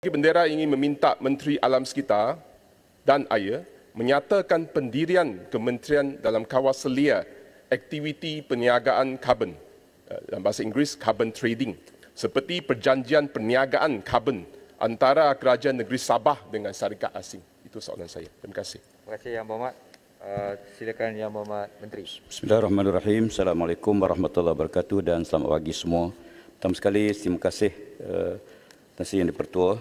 Negeri Bendera ingin meminta Menteri Alam Sekitar dan Air menyatakan pendirian kementerian dalam kawas selia aktiviti perniagaan karbon eh, dalam bahasa Inggeris carbon trading seperti perjanjian perniagaan karbon antara kerajaan negeri Sabah dengan syarikat asing. Itu soalan saya. Terima kasih. Terima kasih Yang Berhormat. Uh, silakan Yang Berhormat Menteri. Bismillahirrahmanirrahim. Assalamualaikum warahmatullahi wabarakatuh dan selamat pagi semua. Pertama sekali, terima kasih uh, eh, Tansi yang dipertua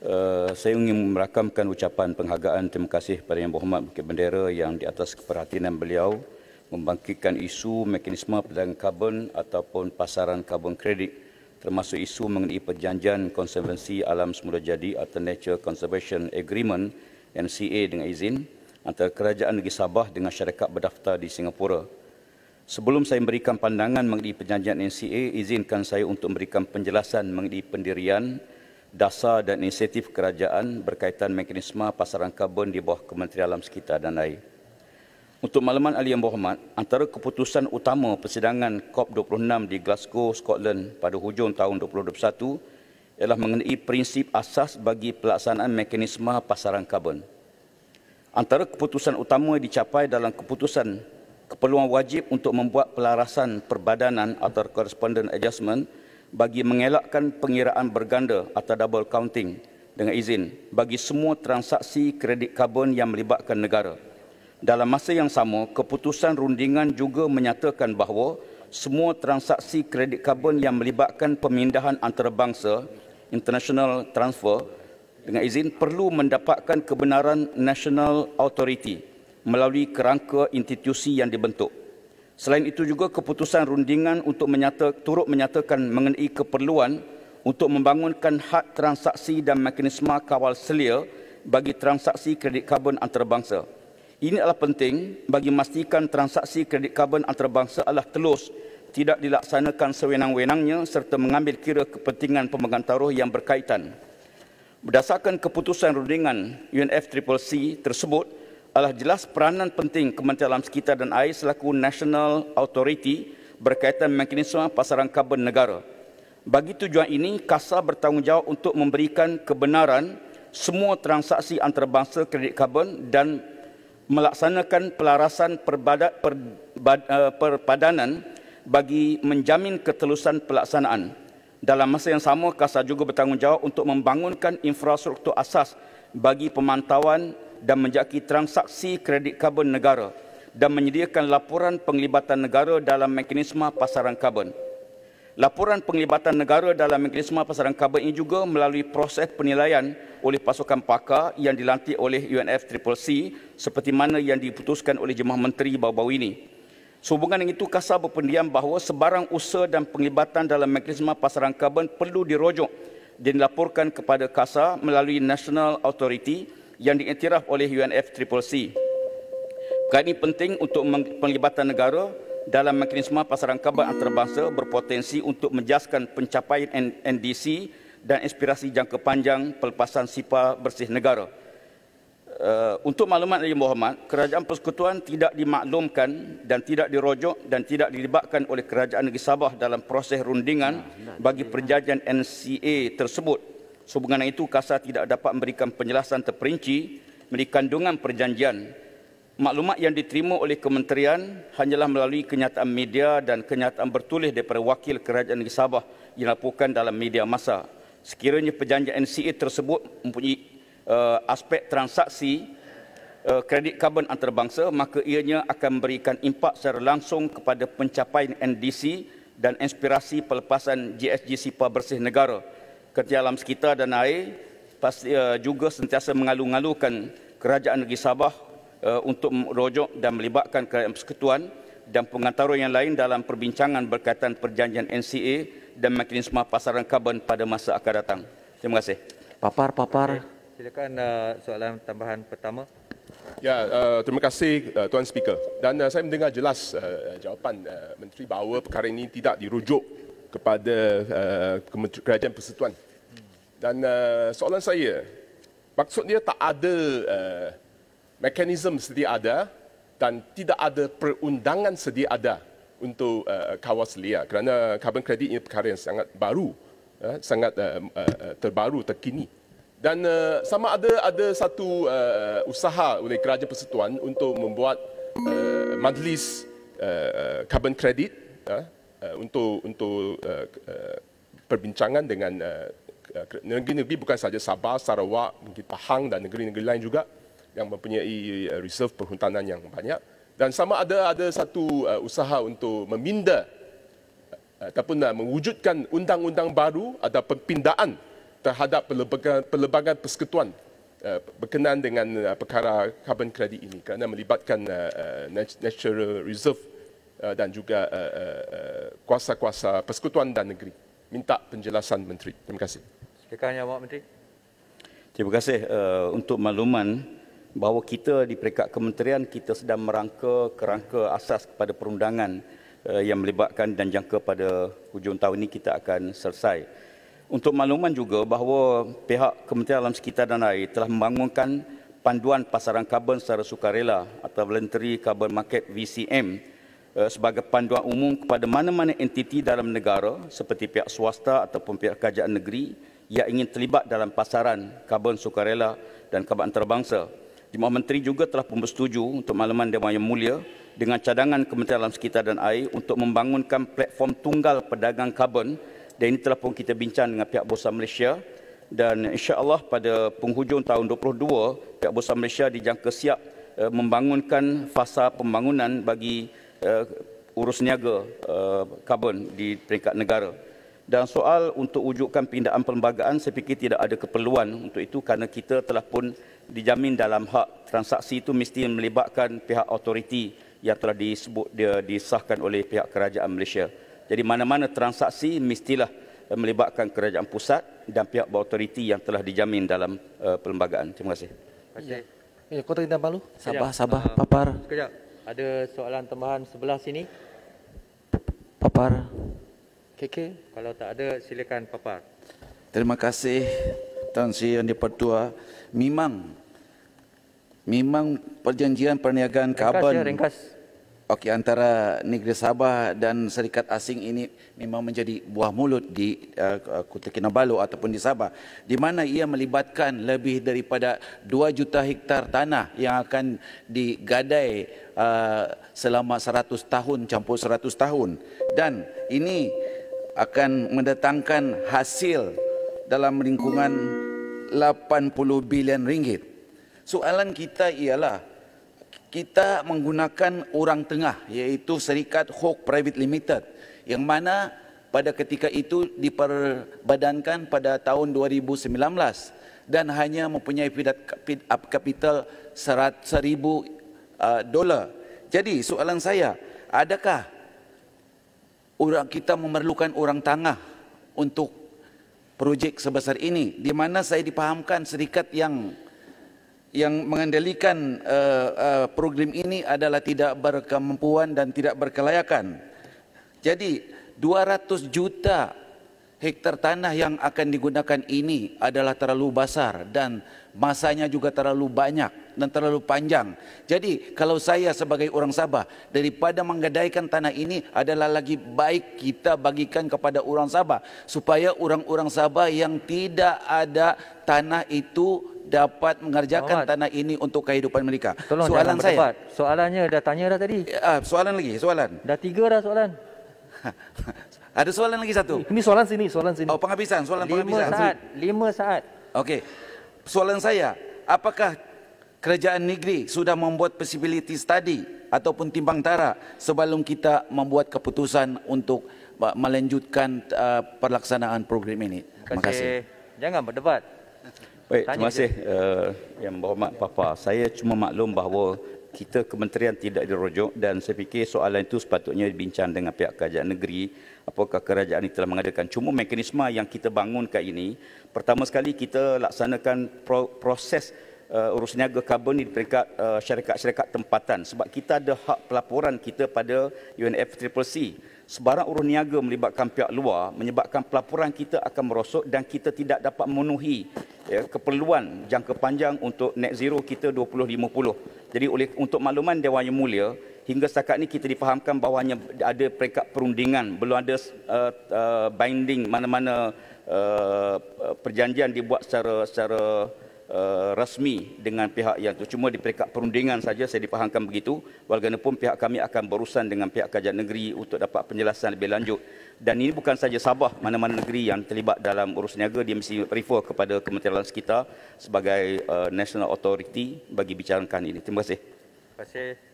Eh, saya ingin merakamkan ucapan penghargaan terima kasih kepada Yang Berhormat Bukit Bendera yang di atas keperhatian beliau membangkitkan isu mekanisme perdagangan karbon ataupun pasaran karbon kredit termasuk isu mengenai perjanjian konservasi alam semula jadi atau Nature Conservation Agreement NCA dengan izin antara Kerajaan Negeri Sabah dengan syarikat berdaftar di Singapura. Sebelum saya memberikan pandangan mengenai perjanjian NCA, izinkan saya untuk memberikan penjelasan mengenai pendirian dasar dan inisiatif kerajaan berkaitan mekanisme pasaran karbon di bawah Kementerian Alam Sekitar dan lain. Untuk makluman Ali yang berhormat, antara keputusan utama persidangan COP26 di Glasgow, Scotland pada hujung tahun 2021 ialah mengenai prinsip asas bagi pelaksanaan mekanisme pasaran karbon. Antara keputusan utama dicapai dalam keputusan keperluan wajib untuk membuat pelarasan perbadanan atau correspondent adjustment bagi mengelakkan pengiraan berganda atau double counting dengan izin bagi semua transaksi kredit karbon yang melibatkan negara. Dalam masa yang sama, keputusan rundingan juga menyatakan bahawa semua transaksi kredit karbon yang melibatkan pemindahan antarabangsa international transfer dengan izin perlu mendapatkan kebenaran national authority melalui kerangka institusi yang dibentuk. Selain itu juga keputusan rundingan untuk menyata, turut menyatakan mengenai keperluan untuk membangunkan had transaksi dan mekanisme kawal selia bagi transaksi kredit karbon antarabangsa. Ini adalah penting bagi memastikan transaksi kredit karbon antarabangsa adalah telus tidak dilaksanakan sewenang-wenangnya serta mengambil kira kepentingan pemegang taruh yang berkaitan. Berdasarkan keputusan rundingan UNFCCC tersebut, adalah jelas peranan penting Kementerian Alam Sekitar dan Air selaku National Authority berkaitan mekanisme pasaran karbon negara. Bagi tujuan ini, KASA bertanggungjawab untuk memberikan kebenaran semua transaksi antarabangsa kredit karbon dan melaksanakan pelarasan perbada, per, bad, uh, eh, perpadanan bagi menjamin ketelusan pelaksanaan. Dalam masa yang sama, KASA juga bertanggungjawab untuk membangunkan infrastruktur asas bagi pemantauan dan menjaki transaksi kredit karbon negara dan menyediakan laporan penglibatan negara dalam mekanisme pasaran karbon. Laporan penglibatan negara dalam mekanisme pasaran karbon ini juga melalui proses penilaian oleh pasukan pakar yang dilantik oleh UNFCCC seperti mana yang diputuskan oleh Jemaah Menteri baru-baru ini. Sehubungan dengan itu, Kasar berpendiam bahawa sebarang usaha dan penglibatan dalam mekanisme pasaran karbon perlu dirojok dan dilaporkan kepada Kasar melalui National Authority yang diiktiraf oleh UNFCCC. Perkara ini penting untuk penglibatan negara dalam mekanisme pasaran kabar antarabangsa berpotensi untuk menjaskan pencapaian NDC dan inspirasi jangka panjang pelepasan SIPA bersih negara. Uh, untuk maklumat Nabi Muhammad, Kerajaan Persekutuan tidak dimaklumkan dan tidak dirojok dan tidak dilibatkan oleh Kerajaan Negeri Sabah dalam proses rundingan bagi perjanjian NCA tersebut Sehubungan itu, KASA tidak dapat memberikan penjelasan terperinci mengenai kandungan perjanjian. Maklumat yang diterima oleh kementerian hanyalah melalui kenyataan media dan kenyataan bertulis daripada wakil kerajaan negeri Sabah yang dilaporkan dalam media masa. Sekiranya perjanjian NCA tersebut mempunyai uh, aspek transaksi eh, kredit karbon antarabangsa, maka ianya akan memberikan impak secara langsung kepada pencapaian NDC dan inspirasi pelepasan GSG Sipa Bersih Negara kerja alam sekitar dan air pasti uh, juga sentiasa mengalu-alukan kerajaan negeri Sabah uh, untuk merujuk dan melibatkan kerajaan persekutuan dan pengantaran yang lain dalam perbincangan berkaitan perjanjian NCA dan mekanisme pasaran karbon pada masa akan datang. Terima kasih. Papar, papar. Okay. Silakan uh, soalan tambahan pertama. Ya, uh, terima kasih uh, Tuan Speaker. Dan uh, saya mendengar jelas uh, jawapan uh, Menteri bahawa perkara ini tidak dirujuk kepada uh, kerajaan persatuan. Dan uh, soalan saya, maksud dia tak ada uh, eh, mekanisme sedia ada dan tidak ada perundangan sedia ada untuk uh, kawas liar kerana carbon credit ini perkara yang sangat baru, uh, sangat uh, uh, terbaru, terkini. Dan uh, sama ada ada satu uh, usaha oleh kerajaan persatuan untuk membuat uh, majlis uh, carbon credit uh, uh, untuk untuk uh, uh, perbincangan dengan uh, uh, negeri-negeri uh, bukan saja Sabah, Sarawak, mungkin Pahang dan negeri-negeri lain juga yang mempunyai uh, reserve perhutanan yang banyak dan sama ada ada satu uh, usaha untuk meminda uh, ataupun uh, mewujudkan undang-undang baru ada pembindaan terhadap pelbagai pelbagai persekutuan uh, berkenaan dengan perkara carbon credit ini kerana melibatkan natural reserve Uh, dan juga uh, uh, uh, kuasa-kuasa persekutuan dan negeri. Minta penjelasan Menteri. Terima kasih. Silakan jawab Menteri. Terima kasih uh, untuk makluman bahawa kita di peringkat kementerian kita sedang merangka kerangka asas kepada perundangan uh, yang melibatkan dan jangka pada hujung tahun ini kita akan selesai. Untuk makluman juga bahawa pihak Kementerian Alam Sekitar dan Air telah membangunkan panduan pasaran karbon secara sukarela atau voluntary carbon market VCM Eh, sebagai panduan umum kepada mana-mana entiti dalam negara seperti pihak swasta ataupun pihak kerajaan negeri yang ingin terlibat dalam pasaran karbon sukarela dan karbon antarabangsa. Jemaah Menteri juga telah pun bersetuju untuk makluman Dewan Yang Mulia dengan cadangan Kementerian Alam Sekitar dan Air untuk membangunkan platform tunggal pedagang karbon dan ini telah pun kita bincang dengan pihak Bursa Malaysia dan insya-Allah pada penghujung tahun 2022 pihak Bursa Malaysia dijangka siap eh, membangunkan fasa pembangunan bagi uh, urus niaga eh, karbon di peringkat negara. Dan soal untuk wujudkan pindaan perlembagaan, saya fikir tidak ada keperluan untuk itu kerana kita telah pun dijamin dalam hak transaksi itu mesti melibatkan pihak autoriti yang telah disebut dia disahkan oleh pihak kerajaan Malaysia. Jadi mana-mana transaksi mestilah eh, melibatkan kerajaan pusat dan pihak berautoriti yang telah dijamin dalam uh, perlembagaan. Terima kasih. Okay. Ya. Ya, kau tak malu? Sabah, sabah, ah, papar. Sekejap. Ada soalan tambahan sebelah sini? Papar. KK. Kalau tak ada, silakan Papar. Terima kasih Tuan Sri Yang Dipertua. Memang, memang perjanjian perniagaan ringkas, Ya, ringkas. Okey antara negeri Sabah dan serikat asing ini memang menjadi buah mulut di uh, uh Kota Kinabalu ataupun di Sabah di mana ia melibatkan lebih daripada 2 juta hektar tanah yang akan digadai uh, selama 100 tahun campur 100 tahun dan ini akan mendatangkan hasil dalam lingkungan 80 bilion ringgit. Soalan kita ialah kita menggunakan orang tengah iaitu Serikat Hawk Private Limited yang mana pada ketika itu diperbadankan pada tahun 2019 dan hanya mempunyai pidat kapital seribu uh, dolar. Jadi soalan saya, adakah orang kita memerlukan orang tengah untuk projek sebesar ini di mana saya dipahamkan serikat yang yang mengendalikan uh, uh, program ini adalah tidak berkemampuan dan tidak berkelayakan. Jadi 200 juta hektar tanah yang akan digunakan ini adalah terlalu besar dan masanya juga terlalu banyak dan terlalu panjang. Jadi kalau saya sebagai orang Sabah daripada menggadaikan tanah ini adalah lagi baik kita bagikan kepada orang Sabah supaya orang-orang Sabah yang tidak ada tanah itu dapat mengerjakan Awad. tanah ini untuk kehidupan mereka? Tolong soalan saya. Berdebat. Soalannya dah tanya dah tadi. Eh, ah, soalan lagi, soalan. Dah tiga dah soalan. Ada soalan lagi satu. Ini soalan sini, soalan sini. Oh, penghabisan, soalan lima penghabisan. Lima saat, lima saat. Okey. Soalan saya, apakah kerajaan negeri sudah membuat feasibility study ataupun timbang tara sebelum kita membuat keputusan untuk melanjutkan uh, pelaksanaan program ini? Terima kasih. Terima kasih. Jangan berdebat. Baik, terima kasih uh, yang berhormat Papa. Saya cuma maklum bahawa kita kementerian tidak dirujuk dan saya fikir soalan itu sepatutnya dibincang dengan pihak kerajaan negeri apakah kerajaan ini telah mengadakan. Cuma mekanisme yang kita bangunkan ini, pertama sekali kita laksanakan proses uh, urus niaga karbon di peringkat uh, syarikat-syarikat tempatan sebab kita ada hak pelaporan kita pada UNFCCC sebarang urus niaga melibatkan pihak luar menyebabkan pelaporan kita akan merosot dan kita tidak dapat memenuhi ya, keperluan jangka panjang untuk net zero kita 2050. Jadi oleh untuk makluman Dewan Yang Mulia, hingga setakat ini kita dipahamkan bahawa hanya ada peringkat perundingan, belum ada uh, uh, binding mana-mana uh, perjanjian dibuat secara secara uh, rasmi dengan pihak yang itu. Cuma di peringkat perundingan saja saya dipahamkan begitu. Walaupun pihak kami akan berurusan dengan pihak kerajaan negeri untuk dapat penjelasan lebih lanjut. Dan ini bukan saja Sabah, mana-mana negeri yang terlibat dalam urus niaga, dia mesti refer kepada Kementerian Alam Sekitar sebagai uh, national authority bagi bicarakan ini. Terima kasih. Terima kasih.